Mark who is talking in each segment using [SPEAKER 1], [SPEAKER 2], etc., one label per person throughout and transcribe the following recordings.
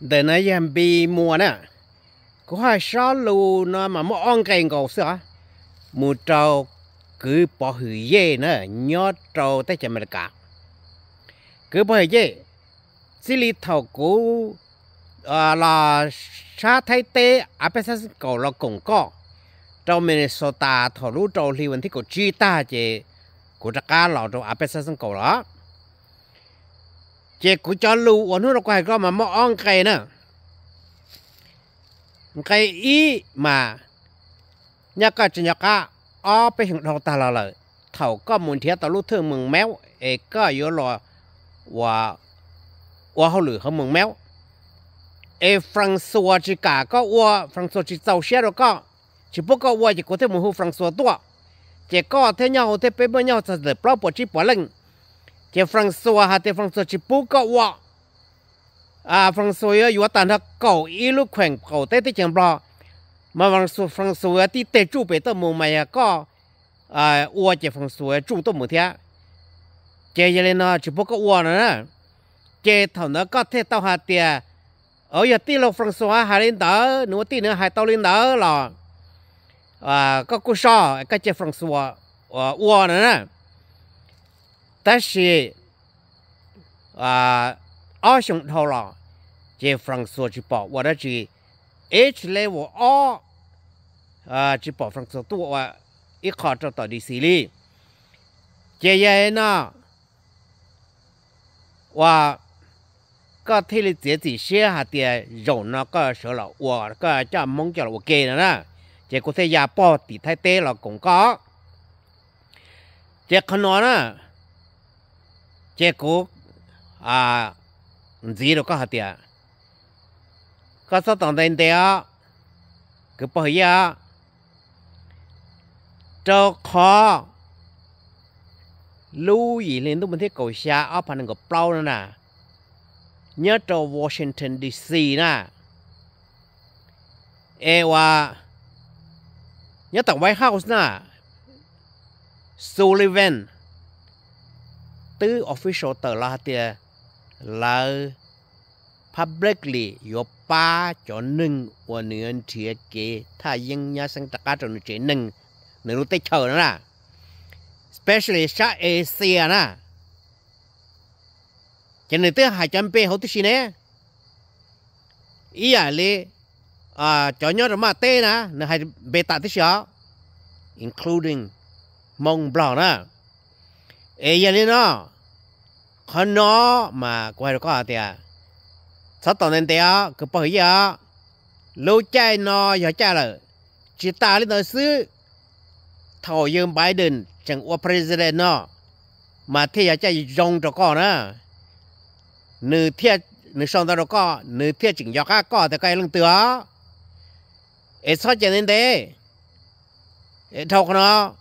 [SPEAKER 1] để nói giờ bị mua nè à? có hai số lù nó mà mua ăn cái ngầu sao mua trâu cứ bỏ hử dê nữa nhớ trâu tới chậm được cả cứ bỏ hử dê xí lì thầu cũ à, là sa Thái Tế à bây giờ cầu là cũng có trâu mình ta thầu lũ trâu liên quan tới cổ chi ta chứ cổ trắc cá lò trâu à bây giờ cầu đó เจกุจอลูวันนู้นเราก็ให้ก็มาหม้ออ่องไก่นะไก่อีมาเนี่ยก็จะเนีก็อ้อไปถึงดอาตาเราเลยเท่าก็มุนเทียตะลุเธอเมืองแมวเอก็ยอรอว่าว่าเขาหรือเขาเมืองแมวเอฟรังซัวจิกาก็ว่าฟรังซัวจิเจ้าเชียแล้วก็ชิบุก็ว่าจิกูเทมุฮูฟรังซัวตัวเจก็เทียนาเทเปเบยนาจะเดือดเปล่าปวดชีปวดเล่ง chị François ha chị số chỉ bố cái vợ à phong số François yếu tàn ha cậu ít lúc quen cậu tới tới chẳng bao mà phong phong số số François thì tới chủ bé tới mua mày à có à vợ chị François chủ tới mồ thiệt, chị giờ lên nó chỉ bố cậu vợ nữa chị thằng nó có thể tao hạt tiền ở nhà giờ tí phong số hà lên đó nữa tí nữa hai tao lên đó là à có cô sao cái chị François vợ nữa 但是啊，二雄头了，这方说去报我的这 H level 二啊，这报方说多啊，一考这到底谁哩？这样呢，我个体里自己写下的肉那个说了，我个叫蒙叫了我给了呢，结果在家报底太低了，公告，这可能呢。chế cố à gì đâu có hạt tiền có số tổng tiền tiền cứ bỏ ya cho khó lưu ý lên tụi mình thấy cầu xa ở phần cái bao nữa nè nhớ cho Washington DC nè Ewa nhớ tổng White House nè Sullivan tư official tờ là tiền là publicly yo pa cho nưng của nương chia kế tha yên nhà sang tất cả cho nương chế nưng nương lúc tết chờ nữa nè especially sa Asia nè cho nên tới hai trăm pe hậu tới xin nè ý à lê à cho nhớ rồi mà tê nè nè hai bê tạ tới xó including Mont Blanc nè ấy giờ đi nó khó nó mà quay được có à tiệt sao tao nên tiệt cứ bỏ giờ lâu chạy nó giờ chạy rồi chỉ ta lên tới xứ thầu dương Biden chẳng qua president nó mà thế giờ chạy rong cho con nữa nửa thiệt nửa xong tao có nửa thiệt chỉnh gió khác có thì cái lưng tựa ấy sao chạy nên thế ấy thâu nó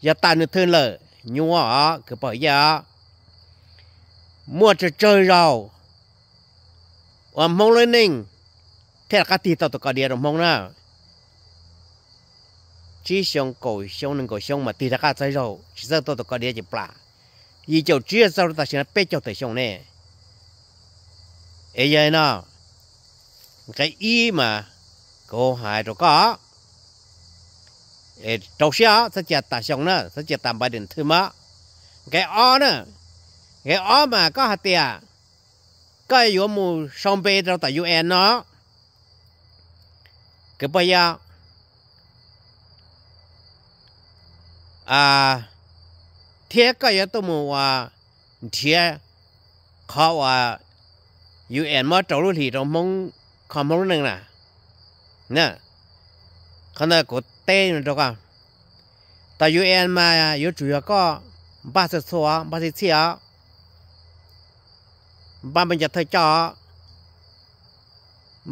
[SPEAKER 1] giờ ta nửa thương lợi nhua cái bờ ra mua cho chơi rau và mong lên ninh thế là cái tí tao tụi cái điều mong nào chỉ xong cổ xong nên cổ xong mà tí là cái chơi rau chỉ sao tao tụi cái điều chỉ plà vì cháu chưa sau ta sẽ bé cháu tới xong nè ấy vậy nào cái y mà cô hại rồi có 诶，周下他家大熊呢，他家大白点头嘛，该二呢，该二嘛搞下的啊，该有么上班的大有安呢，个不呀，啊，天个也都么话，天考啊，有安么走路里头蒙考蒙人啦，那。可能个带你知道吧？但有人嘛，有主要个八十车啊，八十车啊，八门就特价啊，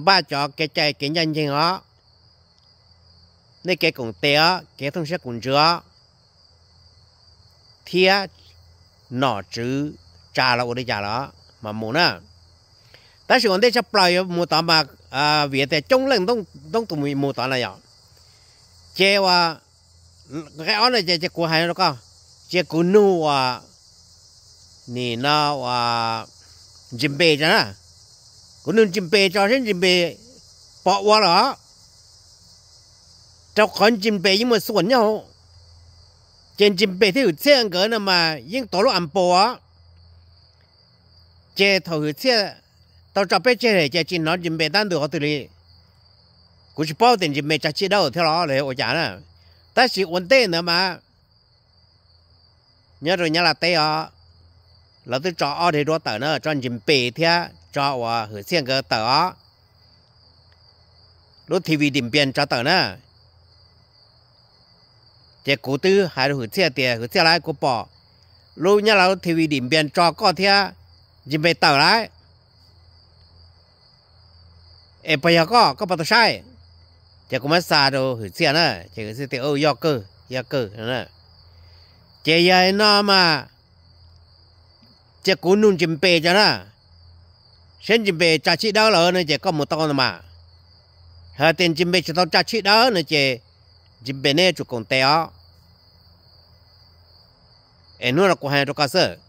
[SPEAKER 1] 八价给在给人情啊，你给工地啊，给同学工作啊，贴脑子炸了我的家了，嘛么呢？但是我那些朋友没打嘛，啊，别的中冷东东都没没打了呀。เจว่ากอ้อ๋อเนี่ยเจะกูหายแล้วก็ เจกูนู่ว่านี่นะว่าจิมเ้จ้ะนะกูนู่จิมเ้จอะเช่นจิมเปเปะวะเหรอเจ้าคนจิมเปยิ่งมาส่วนเนาะเจนจิมเบที่อยู่เชี่ยงเกินมา ยิ่งตัวลูกอัมปัวเจถอเชี่ยตัวจับไปเจเลยเจจินนอยจิมเบตั้งตัวเขาตัวนี้估计包点就没加气到，听老嘞，我讲了，但是问题呢嘛，你说你那对啊，老子找二的多等呢，赚进白天找我和先个等啊，老 TV 顶边找等呢，这古都还是和这的和这来古包，老你老 TV 顶边找高铁就没等来，哎不要搞，搞不得晒。chả cũng mất xa đâu hử xe nữa chả có xe tiêu ô yo cơ yo cơ nữa chả vậy nó mà chả cố nung chim bê cho nó sen chim bê chả chỉ đó là nữa chả có một to mà hả tiền chim bê cho tao chả chỉ đó nữa chả chim bê này chụp còn teo em nói là cô hai cho cá sấu